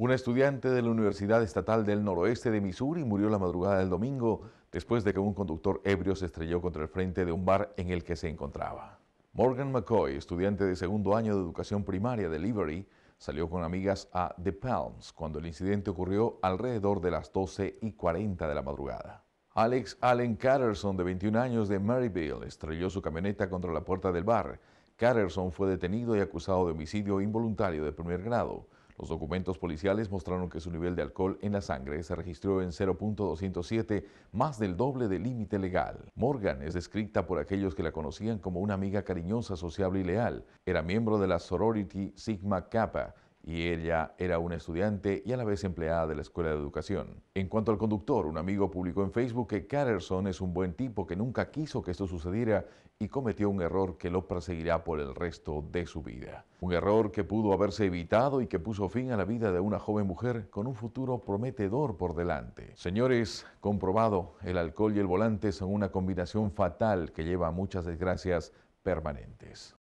Un estudiante de la Universidad Estatal del Noroeste de Missouri murió la madrugada del domingo después de que un conductor ebrio se estrelló contra el frente de un bar en el que se encontraba. Morgan McCoy, estudiante de segundo año de educación primaria de Liberty, salió con amigas a The Palms cuando el incidente ocurrió alrededor de las 12 y 40 de la madrugada. Alex Allen Catterson, de 21 años de Maryville, estrelló su camioneta contra la puerta del bar. Catterson fue detenido y acusado de homicidio involuntario de primer grado. Los documentos policiales mostraron que su nivel de alcohol en la sangre se registró en 0.207, más del doble del límite legal. Morgan es descrita por aquellos que la conocían como una amiga cariñosa, sociable y leal. Era miembro de la sorority Sigma Kappa y ella era una estudiante y a la vez empleada de la Escuela de Educación. En cuanto al conductor, un amigo publicó en Facebook que Carterson es un buen tipo que nunca quiso que esto sucediera y cometió un error que lo perseguirá por el resto de su vida. Un error que pudo haberse evitado y que puso fin a la vida de una joven mujer con un futuro prometedor por delante. Señores, comprobado, el alcohol y el volante son una combinación fatal que lleva a muchas desgracias permanentes.